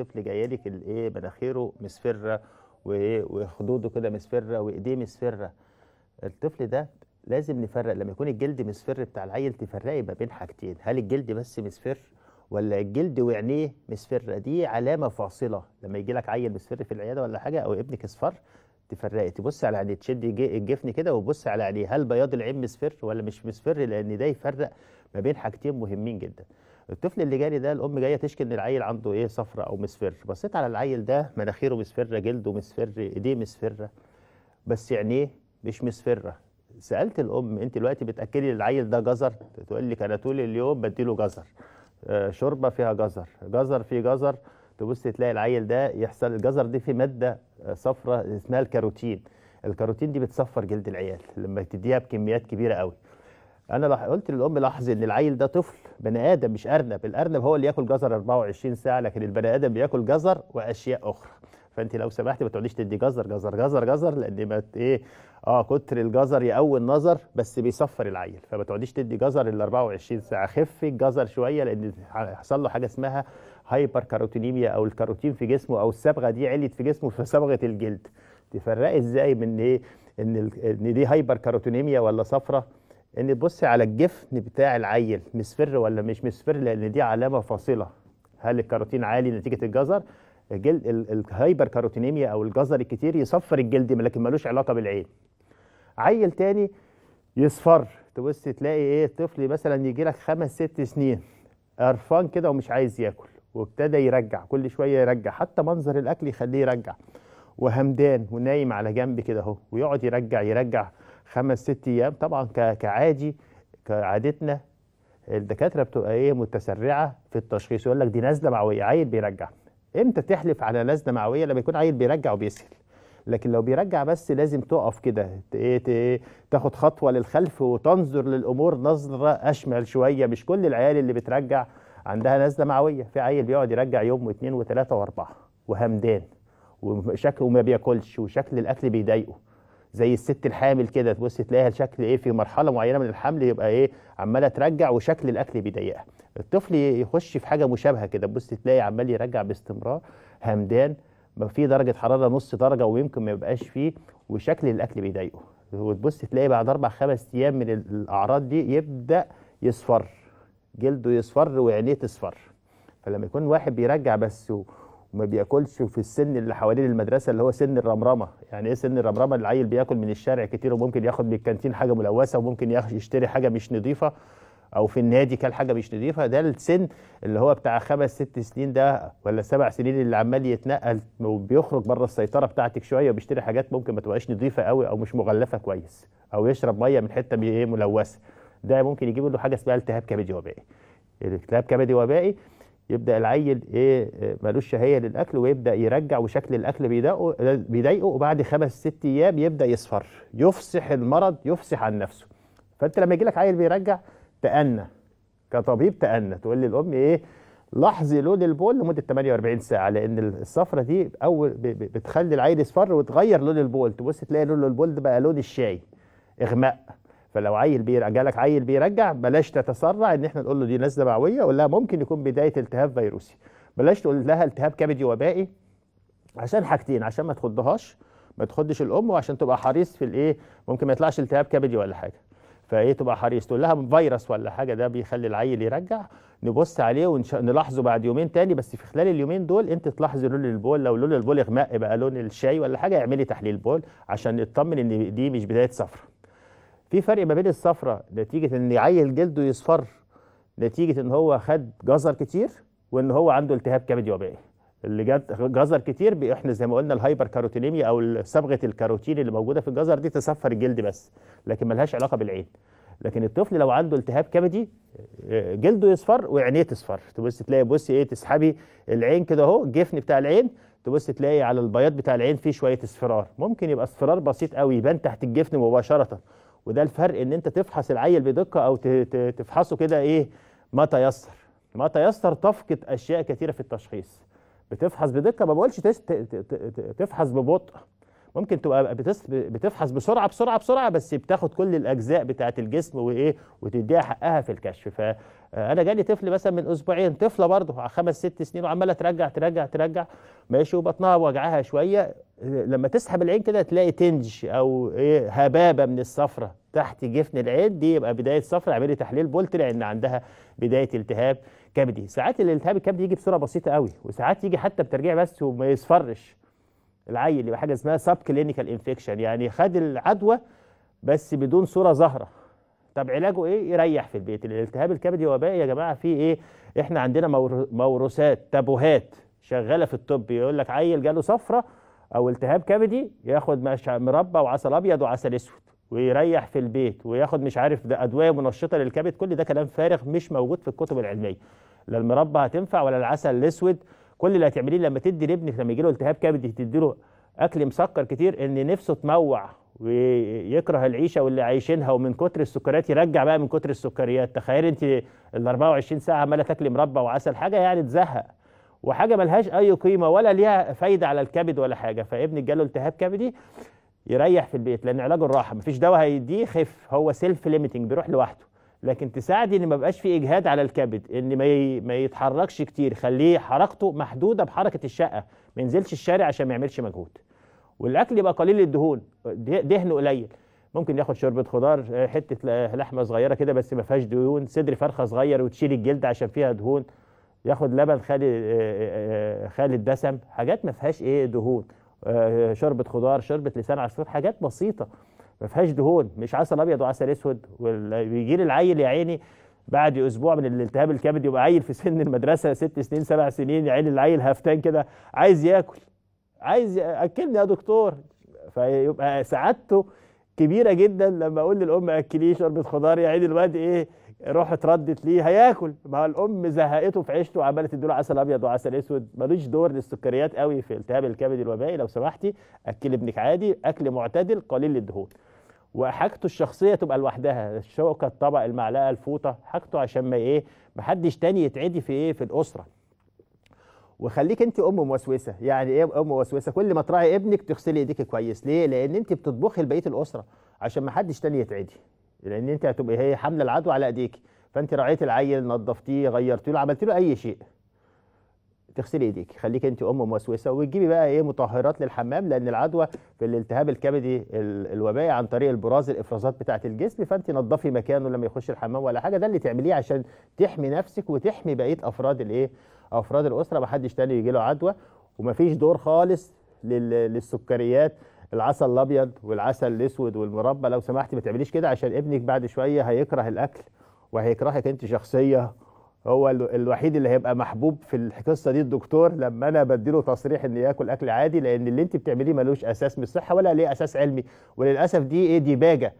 الطفل جايه لك الايه مناخيره مصفره وخدوده كده مصفره وايديه مصفره الطفل ده لازم نفرق لما يكون الجلد مصفر بتاع العيل تفرقي ما بين حاجتين هل الجلد بس مصفر ولا الجلد وعينيه مصفره دي علامه فاصله لما يجي لك عيل مصفر في العياده ولا حاجه او ابنك اصفر تفرقي تبص على عينيه تشد الجفن كده وبص على عينيه هل بياض العين مصفر ولا مش مصفر لان ده يفرق ما بين حاجتين مهمين جدا الطفل اللي جالي ده الام جايه تشكي ان العيل عنده ايه صفرة او مصفر بصيت على العيل ده مناخيره مصفره جلده مصفر ايديه مصفره بس عينيه يعني مش مصفره سالت الام انت دلوقتي بتاكلي العيل ده جزر تقول لك انا طول اليوم بديله جزر آه، شوربه فيها جزر جزر في جزر تبص تلاقي العيل ده يحصل الجزر دي في ماده آه، صفرة اسمها الكاروتين الكاروتين دي بتصفر جلد العيال لما تديها بكميات كبيره قوي انا لح... قلت للام لاحظي ان العيل ده طفل بني ادم مش ارنب الارنب هو اللي ياكل جزر 24 ساعه لكن البني ادم بياكل جزر واشياء اخرى فانت لو سمحتي ما تقعديش تدي جزر جزر جزر جزر لان ما ايه اه كتر الجزر يقوي النظر بس بيصفر العيل فما تقعديش تدي جزر ال 24 ساعه خفي الجزر شويه لان حصل له حاجه اسمها هايبر كاروتينيميا او الكاروتين في جسمه او الصبغه دي علت في جسمه فصبغه الجلد تفرقي ازاي من ايه ان ان دي هايبر كاروتينيميا ولا صفره ان تبص على الجفن بتاع العيل مصفر ولا مش مصفر لان دي علامه فاصله هل الكاروتين عالي نتيجه الجزر الجلد الهايبر كاروتينيميا او الجزر الكتير يصفر الجلد لكن ملوش علاقه بالعين عيل تاني يصفر تبص تلاقي ايه طفل مثلا يجي لك خمس ست سنين قرفان كده ومش عايز ياكل وابتدى يرجع كل شويه يرجع حتى منظر الاكل يخليه يرجع وهمدان ونايم على جنب كده اهو ويقعد يرجع يرجع خمس ست ايام طبعا كعادي كعادتنا الدكاتره بتبقى ايه متسرعه في التشخيص يقول لك دي نزله معويه عيل بيرجع امتى تحلف على نزله معويه لما يكون عيل بيرجع وبيسهل لكن لو بيرجع بس لازم تقف كده إيه، إيه، تاخد خطوه للخلف وتنظر للامور نظره اشمل شويه مش كل العيال اللي بترجع عندها نزله معويه في عيل بيقعد يرجع يوم واثنين وثلاثه واربعه وهمدان وشكله ما بياكلش وشكل الاكل بيضايقه زي الست الحامل كده تبص تلاقيها شكل ايه في مرحله معينه من الحمل يبقى ايه عماله ترجع وشكل الاكل بيضيقها الطفل يخش في حاجه مشابهه كده تبص تلاقي عمال يرجع باستمرار همدان في درجه حراره نص درجه ويمكن ما يبقاش فيه وشكل الاكل بيضايقه وتبص تلاقي بعد اربع خمس ايام من الاعراض دي يبدا يصفر جلده يصفر وعينيه تصفر فلما يكون واحد بيرجع بس وما بياكلش في السن اللي حوالين المدرسه اللي هو سن الرمرمه يعني ايه سن الرمرمه العيل بياكل من الشارع كتير وممكن ياخد من الكانتين حاجه ملوثه وممكن يشتري حاجه مش نظيفه او في النادي كان حاجه مش نظيفه ده السن اللي هو بتاع خمس ست سنين ده ولا سبع سنين اللي عمال يتنقل وبيخرج بره السيطره بتاعتك شويه وبيشتري حاجات ممكن ما تبقاش نظيفه قوي او مش مغلفه كويس او يشرب ميه من حته إيه، ملوثه ده ممكن يجيب له حاجه اسمها التهاب كبدي وبائي التهاب كبدي وبائي يبدا العيل ايه آه، ملوش شهيه للاكل ويبدا يرجع وشكل الاكل بيضايقه آه، بيضايقه وبعد خمس ست ايام يبدا يصفر يفسح المرض يفسح عن نفسه فانت لما يجي لك عيل بيرجع تأنى كطبيب تأنى تقول للام ايه لحظي لون البول لمده 48 ساعه لان الصفره دي اول بتخلي العيل يصفر وتغير لون البول تبص تلاقي لون البول ده بقى لون الشاي اغماء فلو عيل بيرجع جالك عيل بيرجع بلاش تتسرع ان احنا نقول له دي نزله معويه ولا ممكن يكون بدايه التهاب فيروسي بلاش تقول لها التهاب كبدي وبائي عشان حاجتين عشان ما تخضهاش ما تخدش الام وعشان تبقى حريص في الايه ممكن ما يطلعش التهاب كبدي ولا حاجه فايه تبقى حريص تقول لها فيروس ولا حاجه ده بيخلي العيل يرجع نبص عليه ونلاحظه بعد يومين تاني بس في خلال اليومين دول انت تلاحظي لون البول لو لون البول اغماء بقى لون الشاي ولا حاجه اعملي تحليل بول عشان نطمن ان دي مش بدايه سفره في فرق ما بين الصفرة نتيجة ان عيل جلده يصفر نتيجة ان هو خد جزر كتير وان هو عنده التهاب كبدي وبائي اللي جد جزر كتير احنا زي ما قلنا الهايبر كاروتينيميا او صبغه الكاروتين اللي موجوده في الجزر دي تصفر الجلد بس لكن ملهاش علاقه بالعين لكن الطفل لو عنده التهاب كبدي آه، آه، جلده يصفر وعينيه تصفر تبص تلاقي بصي ايه تسحبي العين كده اهو الجفن بتاع العين تبص تلاقي على البياض بتاع العين فيه شويه اصفرار ممكن يبقى اصفرار بسيط قوي يبان تحت الجفن مباشره وده الفرق ان انت تفحص العيل بدقه او تفحصه كده ايه ما تيسر ما تيسر تفقد اشياء كثيره في التشخيص بتفحص بدقه ما بقولش تفحص ببطء ممكن تبقى بتفحص بسرعه بسرعه بسرعه بس بتاخد كل الاجزاء بتاعه الجسم وايه وتديها حقها في الكشف فانا آه، جالي طفل مثلا من اسبوعين طفله برضه خمس ست سنين وعماله ترجع ترجع ترجع ماشي وبطنها وجعها شويه لما تسحب العين كده تلاقي تنج او ايه هبابه من الصفرة تحت جفن العين دي يبقى بدايه صفرة اعملي تحليل بولت لان عندها بدايه التهاب كبدي ساعات الالتهاب الكبدي يجي بسرعه بسيطه قوي وساعات يجي حتى بترجيع بس وما يصفرش العيل يبقى حاجه اسمها سب كلينيكال انفكشن يعني خد العدوى بس بدون صوره ظاهره طب علاجه ايه يريح في البيت الالتهاب الكبدي وبائي يا جماعه في ايه احنا عندنا موروثات تابوهات شغاله في الطب يقول لك عيل جاله صفرة او التهاب كبدي ياخد مربى وعسل ابيض وعسل اسود ويريح في البيت وياخد مش عارف ده ادويه منشطه للكبد كل ده كلام فارغ مش موجود في الكتب العلميه لا المربى هتنفع ولا العسل الاسود كل اللي هتعمليه لما تدي لابنك لما يجي له التهاب كبدي تدي له اكل مسكر كتير ان نفسه تموع ويكره العيشه واللي عايشينها ومن كتر السكريات يرجع بقى من كتر السكريات تخيل انت ال 24 ساعه عماله تاكلي مربى وعسل حاجه يعني تزهق وحاجه ملهاش اي قيمه ولا ليها فايده على الكبد ولا حاجه فابنك جاله التهاب كبدي يريح في البيت لان علاجه الراحه مفيش دواء هيديه خف هو سيلف ليميتنج بيروح لوحده لكن تساعدي ان ما بقاش في اجهاد على الكبد ان ما ما يتحركش كتير خليه حركته محدوده بحركه الشقه ما ينزلش الشارع عشان ما يعملش مجهود والاكل يبقى قليل الدهون دهنه قليل ممكن ياخد شوربه خضار آه، حته آه، لحمه صغيره كده بس ما فيهاش دهون صدر فرخه صغير وتشيل الجلد عشان فيها دهون ياخد لبن خالي آه، خالي الدسم حاجات ما فيهاش ايه دهون شوربه خضار شوربه لسان عصفور حاجات بسيطه ما فيهاش دهون مش عسل ابيض وعسل اسود ويجي لي العيل يا عيني بعد اسبوع من الالتهاب الكبد يبقى عيل في سن المدرسه ست سنين سبع سنين يا عيني العيل هفتان كده عايز ياكل عايز اكلني يا دكتور فيبقى سعادته كبيره جدا لما اقول للام اكلي شوربه خضار يا عيني الواد ايه روح اتردت ليه هياكل ما الام زهقته في عيشته وعماله تديله عسل ابيض وعسل اسود ملوش دور للسكريات قوي في التهاب الكبد الوبائي لو سمحتي اكل ابنك عادي اكل معتدل قليل الدهون وحاجته الشخصيه تبقى لوحدها الشوكه الطبق المعلقه الفوطه حاجته عشان ما ايه ما حدش تاني يتعدي في ايه في الاسره وخليك انت ام موسوسه يعني ايه ام موسوسه كل ما تراعي ابنك تغسلي ايديك كويس ليه لان انت بتطبخي لبقيه الاسره عشان ما حدش تاني يتعدي لان انت هتبقي هي حامله العدوى على ايديك فانت راعيتي العيل نظفتيه غيرتي له عملتي له اي شيء تغسلي ايديك خليك انت ام موسوسه وتجيبي بقى ايه مطهرات للحمام لان العدوى في الالتهاب الكبدي الوبائي عن طريق البراز الافرازات بتاعه الجسم فانت نظفي مكانه لما يخش الحمام ولا حاجه ده اللي تعمليه عشان تحمي نفسك وتحمي بقيه افراد الايه افراد الاسره ما حدش تاني يجي له عدوى ومفيش دور خالص للسكريات العسل الابيض والعسل الاسود والمربى لو سمحتي ما تعمليش كده عشان ابنك بعد شويه هيكره الاكل وهيكرهك انت شخصيه هو الوحيد اللي هيبقى محبوب في القصه دي الدكتور لما انا بديله تصريح ان ياكل اكل عادي لان اللي انت بتعمليه ملوش اساس من الصحه ولا ليه اساس علمي وللاسف دي ايه دي باجه